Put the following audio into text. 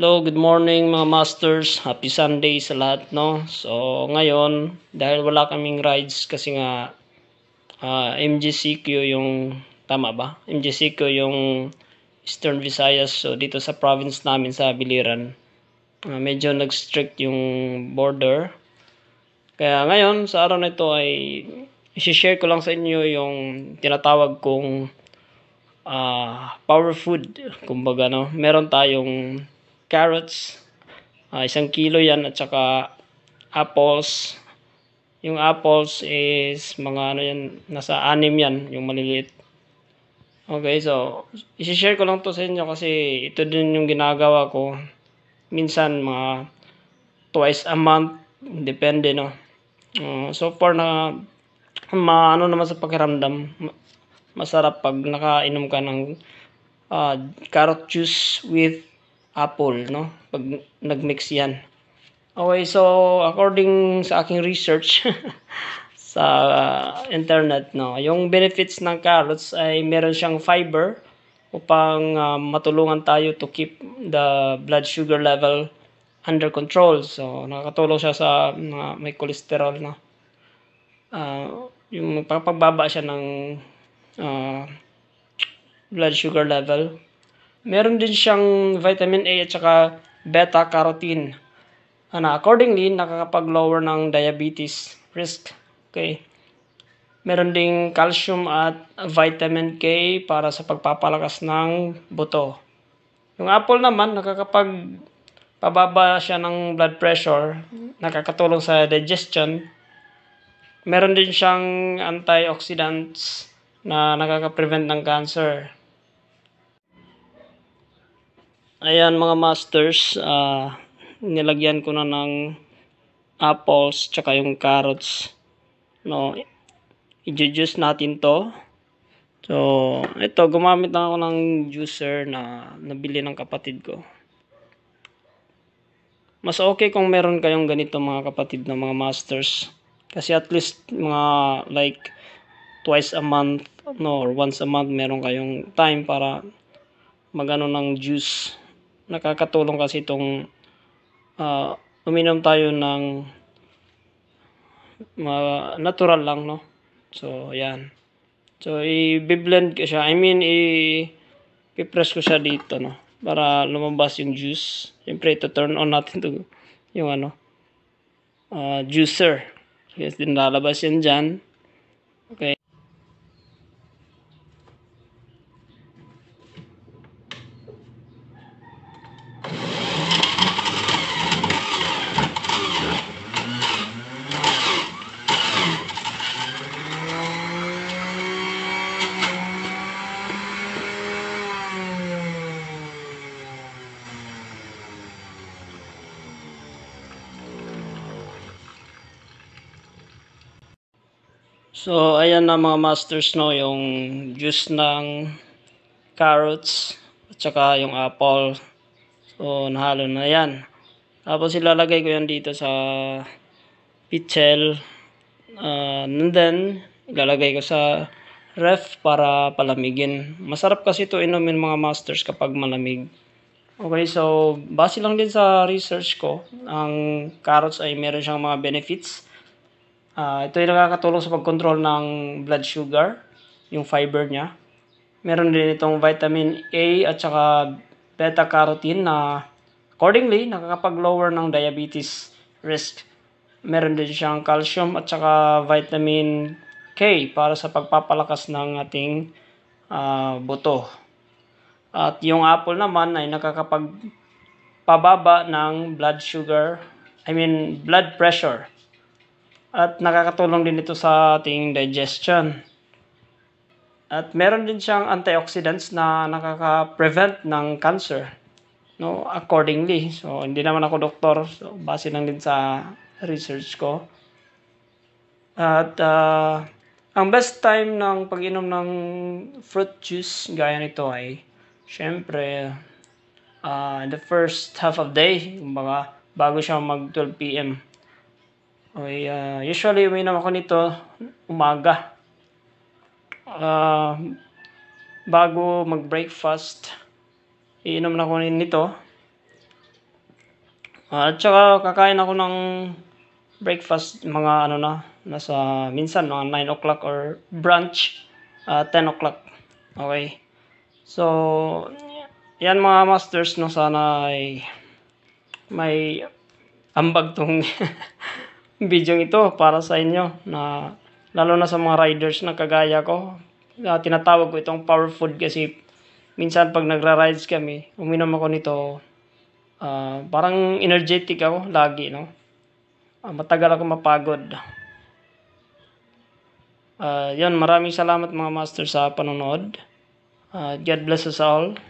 Hello, good morning mga masters. Happy Sunday sa lahat, no? So, ngayon, dahil wala kaming rides kasi nga uh, ah, MGCQ yung, tama ba? MGCQ yung Eastern Visayas. So, dito sa province namin sa Biliran, uh, medyo nag-strict yung border. Kaya ngayon, sa araw na ito ay isi-share ko lang sa inyo yung tinatawag kong uh, power food. Kumbaga, no? Meron tayong carrots, uh, isang kilo yan at saka apples. Yung apples is mga ano yan, nasa anim yan, yung maliliit. Okay, so, isi-share ko lang to sa inyo kasi ito din yung ginagawa ko. Minsan, mga twice a month, depende, no? Uh, so far, na, maano naman sa pakiramdam, masarap pag nakainom ka ng uh, carrot juice with apple, no? Pag nagmix yan. Okay, so according sa aking research sa internet, no, yung benefits ng carrots ay meron siyang fiber upang uh, matulungan tayo to keep the blood sugar level under control. So, nakakatulong siya sa mga mm, uh, may cholesterol no uh, yung pagbaba siya ng uh, blood sugar level Meron din siyang vitamin A at saka beta-carotene. Ano, accordingly, nakakapag-lower ng diabetes risk. Okay. Meron ding calcium at vitamin K para sa pagpapalakas ng buto. Yung apple naman, nakakapag pababa siya ng blood pressure, nakakatulong sa digestion. Meron din siyang antioxidants na nakaka-prevent ng cancer. Ayan mga masters, uh, nilagyan ko na ng apples tsaka yung carrots. No, i-juice natin to. So, ito gumamit na ako ng juicer na nabili ng kapatid ko. Mas okay kung meron kayong ganito mga kapatid na mga masters. Kasi at least mga like twice a month no, or once a month meron kayong time para magano ng juice nakakatulong kasi itong uh, uminom tayo ng uh, natural lang, no? So, ayan. So, i-blend ko siya. I mean, i-press ko siya dito, no? Para lumabas yung juice. Siyempre, ito turn on natin to yung ano, uh, juicer. Yes, din lalabas yan dyan. Okay. So, ayan na mga masters, no, yung juice ng carrots at saka yung apple. So, nahalo na yan. Tapos, ilalagay ko yan dito sa pichel. Uh, ah, and then, ilalagay ko sa ref para palamigin. Masarap kasi ito inumin mga masters kapag malamig. Okay, so, base lang din sa research ko, ang carrots ay meron siyang mga benefits Uh, ito ay nakakatulong sa pagkontrol ng blood sugar, yung fiber niya. Meron din itong vitamin A at saka beta-carotene na accordingly, nakakapag-lower ng diabetes risk. Meron din siyang calcium at saka vitamin K para sa pagpapalakas ng ating uh, buto. At yung apple naman ay nakakapagpababa ng blood sugar, I mean blood pressure at nakakatulong din ito sa ating digestion. At meron din siyang antioxidants na nakaka-prevent ng cancer. No, accordingly. So, hindi naman ako doktor. So, base lang din sa research ko. At uh, ang best time ng pag-inom ng fruit juice gaya nito ay syempre uh, the first half of day, kumbaga bago siya mag 12 p.m. Okay, uh, usually uminom ako nito umaga. Uh, bago mag-breakfast, iinom na ako nito. Uh, at saka kakain ako ng breakfast mga ano na, nasa minsan mga 9 o'clock or brunch uh, 10 o'clock. Okay. So, yan mga masters, no, sana ay may ambag tong video ito para sa inyo na lalo na sa mga riders na kagaya ko. Uh, tinatawag ko itong power food kasi minsan pag nagra-rides kami, uminom ako nito. Uh, parang energetic ako lagi, no? Uh, matagal ako mapagod. Uh, yun, maraming salamat mga master sa panonood. Uh, God bless us all.